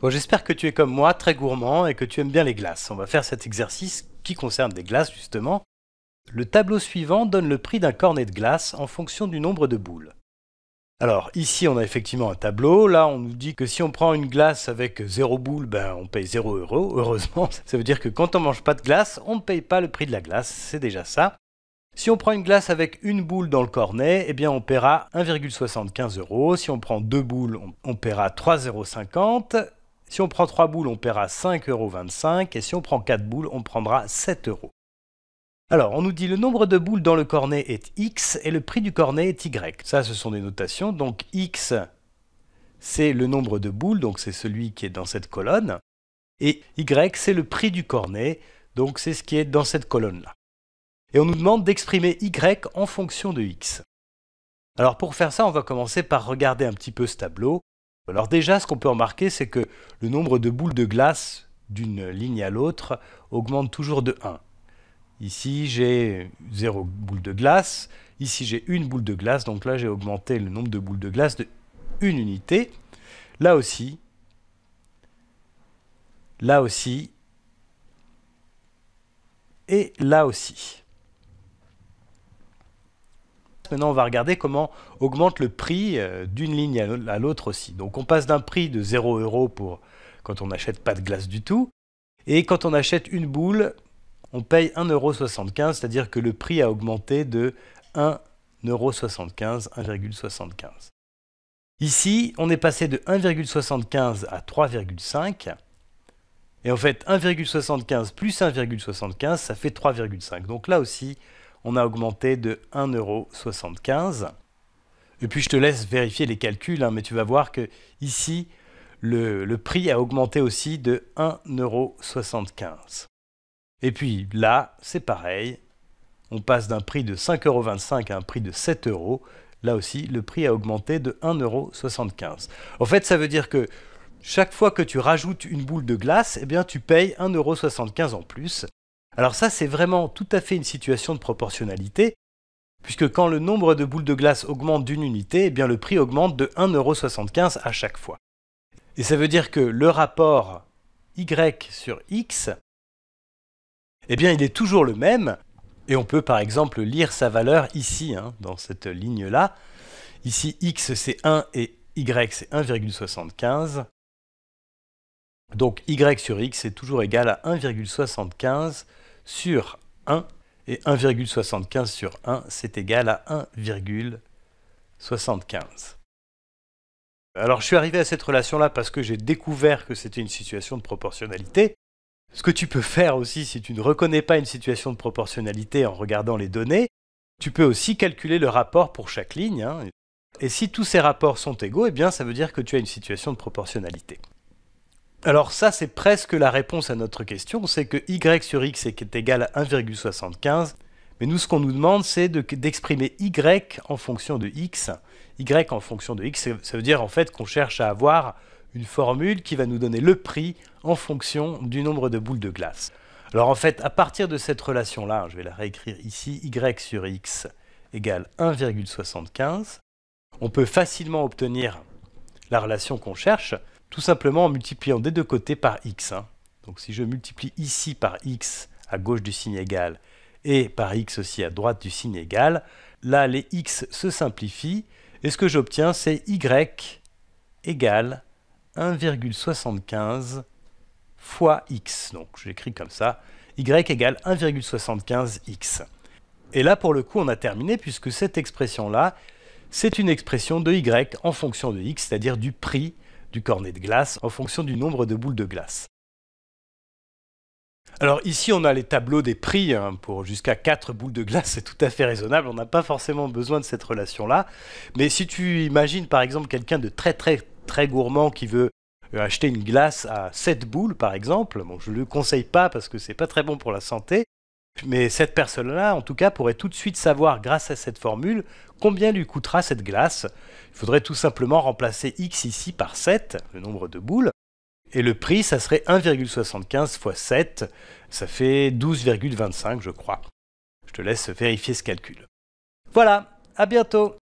Bon, j'espère que tu es comme moi, très gourmand et que tu aimes bien les glaces. On va faire cet exercice qui concerne des glaces justement. Le tableau suivant donne le prix d'un cornet de glace en fonction du nombre de boules. Alors ici on a effectivement un tableau, là on nous dit que si on prend une glace avec 0 boule, ben, on paye 0 euros, heureusement, ça veut dire que quand on mange pas de glace, on ne paye pas le prix de la glace, c'est déjà ça. Si on prend une glace avec une boule dans le cornet, eh bien on paiera 1,75 euros, si on prend deux boules, on, paiera 3,50 euros, si on prend 3 boules, on paiera 5,25€ et si on prend 4 boules, on prendra 7 euros. Alors, on nous dit le nombre de boules dans le cornet est X et le prix du cornet est Y. Ça, ce sont des notations. Donc, X, c'est le nombre de boules, donc c'est celui qui est dans cette colonne. Et Y, c'est le prix du cornet, donc c'est ce qui est dans cette colonne-là. Et on nous demande d'exprimer Y en fonction de X. Alors, pour faire ça, on va commencer par regarder un petit peu ce tableau alors déjà, ce qu'on peut remarquer, c'est que le nombre de boules de glace d'une ligne à l'autre augmente toujours de 1. Ici, j'ai 0 boule de glace, ici j'ai une boule de glace, donc là j'ai augmenté le nombre de boules de glace de une unité. Là aussi, là aussi, et là aussi. Maintenant, on va regarder comment augmente le prix euh, d'une ligne à l'autre aussi. Donc on passe d'un prix de 0 euros pour quand on n'achète pas de glace du tout. Et quand on achète une boule, on paye 1,75€, c'est-à-dire que le prix a augmenté de 1,75€, 1,75. Ici, on est passé de 1,75 à 3,5. Et en fait, 1,75 plus 1,75, ça fait 3,5. Donc là aussi, on a augmenté de 1,75€. Et puis je te laisse vérifier les calculs, hein, mais tu vas voir que ici, le, prix a augmenté aussi de 1,75€. Et puis là, c'est pareil, on passe d'un prix de 5,25€ à un prix de €. Là aussi, le prix a augmenté de 1,75€. En fait, ça veut dire que chaque fois que tu rajoutes une boule de glace, eh bien, tu payes 1,75€ en plus. Alors ça, c'est vraiment tout à fait une situation de proportionnalité, puisque quand le nombre de boules de glace augmente d'une unité, eh bien le prix augmente de 1,75€ à chaque fois. Et ça veut dire que le rapport Y sur X, eh bien il est toujours le même, et on peut par exemple lire sa valeur ici, hein, dans cette ligne-là. Ici, X c'est 1 et Y c'est 1,75. Donc y sur x est toujours égal à 1,75 sur 1. Et 1,75 sur 1, c'est égal à 1,75. Alors je suis arrivé à cette relation-là parce que j'ai découvert que c'était une situation de proportionnalité. Ce que tu peux faire aussi si tu ne reconnais pas une situation de proportionnalité en regardant les données, tu peux aussi calculer le rapport pour chaque ligne. Hein. Et si tous ces rapports sont égaux, eh bien ça veut dire que tu as une situation de proportionnalité. Alors ça, c'est presque la réponse à notre question, c'est que y sur x est égal à 1,75, mais nous, ce qu'on nous demande, c'est d'exprimer y en fonction de x. y en fonction de x, ça veut dire en fait qu'on cherche à avoir une formule qui va nous donner le prix en fonction du nombre de boules de glace. Alors en fait, à partir de cette relation-là, je vais la réécrire ici, y sur x égale 1,75, on peut facilement obtenir la relation qu'on cherche, tout simplement en multipliant des deux côtés par x. Hein. Donc si je multiplie ici par x à gauche du signe égal et par x aussi à droite du signe égal, là les x se simplifient et ce que j'obtiens c'est y égale 1,75 fois x. Donc j'écris comme ça, y égale 1,75x. Et là pour le coup on a terminé puisque cette expression là c'est une expression de y en fonction de x, c'est-à-dire du prix du cornet de glace en fonction du nombre de boules de glace. Alors ici, on a les tableaux des prix. Hein, pour jusqu'à 4 boules de glace, c'est tout à fait raisonnable. On n'a pas forcément besoin de cette relation-là. Mais si tu imagines par exemple quelqu'un de très très très gourmand qui veut euh, acheter une glace à 7 boules par exemple, je ne le conseille pas parce que c'est pas très bon pour la santé, mais cette personne-là, en tout cas, pourrait tout de suite savoir, grâce à cette formule, combien lui coûtera cette glace. Il faudrait tout simplement remplacer x ici par 7, le nombre de boules, et le prix, ça serait 1,75 fois 7, ça fait 12,25 je crois. Je te laisse vérifier ce calcul. Voilà, à bientôt